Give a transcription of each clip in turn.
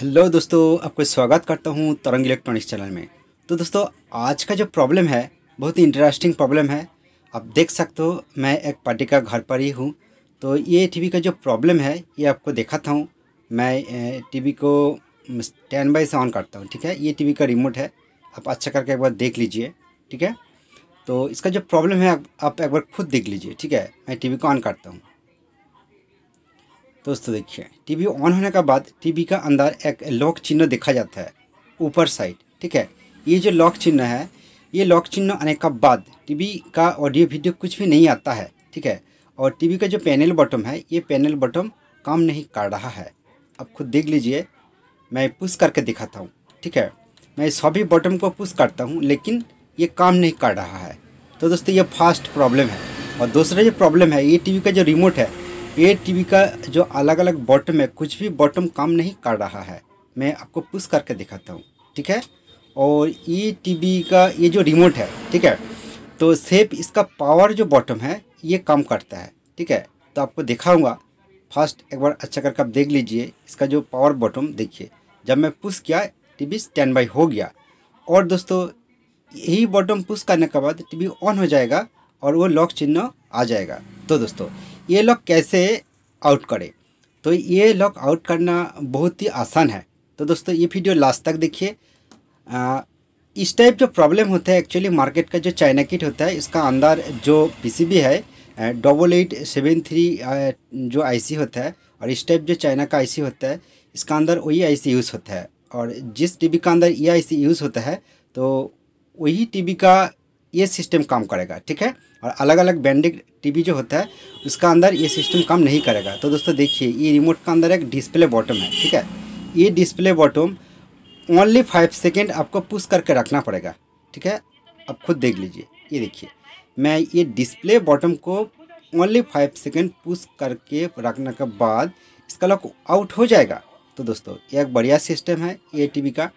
hello दोस्तों आपको स्वागत करता हूँ तरंग इलेक्ट्रॉनिक्स चैनल में तो दोस्तों आज का जो प्रॉब्लम है बहुत ही इंटरेस्टिंग प्रॉब्लम है आप देख सकते हो मैं एक पार्टी का घर पर ही हूँ तो ये टीवी का जो प्रॉब्लम है ये आपको दिखाता हूँ मैं टीवी को स्टैंड बाई से ऑन करता हूँ ठीक है ये टी का रिमोट है आप अच्छा करके एक बार देख लीजिए ठीक है तो इसका जो प्रॉब्लम है आप, आप एक बार खुद देख लीजिए ठीक है मैं टीवी को ऑन करता हूँ दोस्तों देखिए टीवी ऑन होने के बाद टीवी का अंदर एक लॉक चिन्ह देखा जाता है ऊपर साइड ठीक है ये जो लॉक चिन्ह है ये लॉक चिन्ह आने के बाद टीवी का ऑडियो वीडियो कुछ भी नहीं आता है ठीक है और टीवी का जो पैनल बटन है ये पैनल बटन काम नहीं कर रहा है आप खुद देख लीजिए मैं पुश करके दिखाता हूँ ठीक है मैं सभी बटन को पुश करता हूँ लेकिन ये काम नहीं कर रहा है तो दोस्तों ये फास्ट प्रॉब्लम है और दूसरा जो प्रॉब्लम है ये टीवी का जो रिमोट है ये टीवी का जो अलग अलग बॉटम है कुछ भी बॉटम काम नहीं कर रहा है मैं आपको पुश करके दिखाता हूँ ठीक है और ये टीवी का ये जो रिमोट है ठीक है तो सेफ इसका पावर जो बॉटम है ये काम करता है ठीक है तो आपको दिखाऊंगा फर्स्ट एक बार अच्छा करके आप देख लीजिए इसका जो पावर बॉटम देखिए जब मैं पुश किया टीवी स्टैंड बाई हो गया और दोस्तों यही बॉटम पुश करने के बाद टीवी ऑन हो जाएगा और वो लॉक चिन्ह आ जाएगा तो दोस्तों ये लोग कैसे आउट करें तो ये लोग आउट करना बहुत ही आसान है तो दोस्तों ये वीडियो लास्ट तक देखिए इस टाइप जो प्रॉब्लम होता है एक्चुअली मार्केट का जो चाइना किट होता है इसका अंदर जो पी है डबल एट सेवन थ्री जो आईसी होता है और इस टाइप जो चाइना का आईसी होता है इसका अंदर वही आईसी यूज़ होता है और जिस टीवी का अंदर ये आईसी यूज़ होता है तो वही टीवी का ये सिस्टम काम करेगा ठीक है और अलग अलग बैंडेड टीवी जो होता है उसका अंदर ये सिस्टम काम नहीं करेगा तो दोस्तों देखिए ये रिमोट का अंदर एक डिस्प्ले बॉटम है ठीक है ये display button only five second आपको पुश करके रखना पड़ेगा ठीक है आप खुद देख लीजिए ये देखिए मैं ये डिस्प्ले बॉटम को ओनली फाइव सेकेंड पुश करके रखने के बाद इसका लॉक आउट हो जाएगा तो दोस्तों ये एक बढ़िया सिस्टम है ये टी का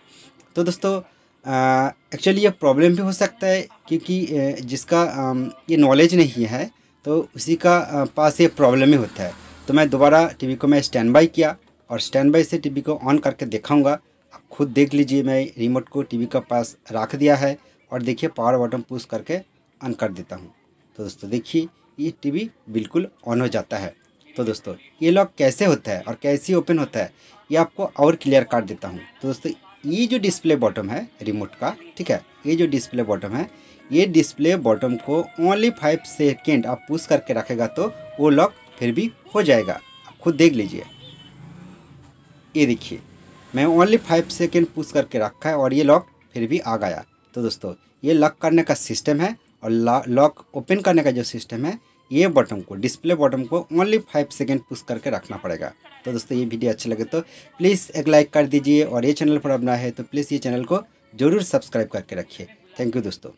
तो दोस्तों एक्चुअली ये प्रॉब्लम भी हो सकता है क्योंकि जिसका ये नॉलेज नहीं है तो उसी का पास ये प्रॉब्लम ही होता है तो मैं दोबारा टीवी को मैं स्टैंड बाई किया और स्टैंड बाई से टीवी को ऑन करके देखाऊंगा आप खुद देख लीजिए मैं रिमोट को टीवी का पास रख दिया है और देखिए पावर बटन पुश करके ऑन कर देता हूँ तो दोस्तों देखिए ये टीवी बिल्कुल ऑन हो जाता है तो दोस्तों ये लॉक कैसे होता है और कैसे ओपन होता है ये आपको और क्लियर काट देता हूँ तो दोस्तों ये जो डिस्प्ले बॉटम है रिमोट का ठीक है ये जो डिस्प्ले बॉटम है ये डिस्प्ले बॉटम को ओनली फाइव सेकेंड आप पुश करके रखेगा तो वो लॉक फिर भी हो जाएगा आप खुद देख लीजिए ये देखिए मैं ओनली फाइव सेकेंड पुश करके रखा है और ये लॉक फिर भी आ गया तो दोस्तों ये लॉक करने का सिस्टम है और लॉक ओपन करने का जो सिस्टम है ये बटन को डिस्प्ले बटन को ओनली फाइव सेकेंड पुश करके रखना पड़ेगा तो दोस्तों ये वीडियो अच्छी लगे तो प्लीज़ एक लाइक कर दीजिए और ये चैनल पर अपना है तो प्लीज़ ये चैनल को ज़रूर सब्सक्राइब करके रखिए थैंक यू दोस्तों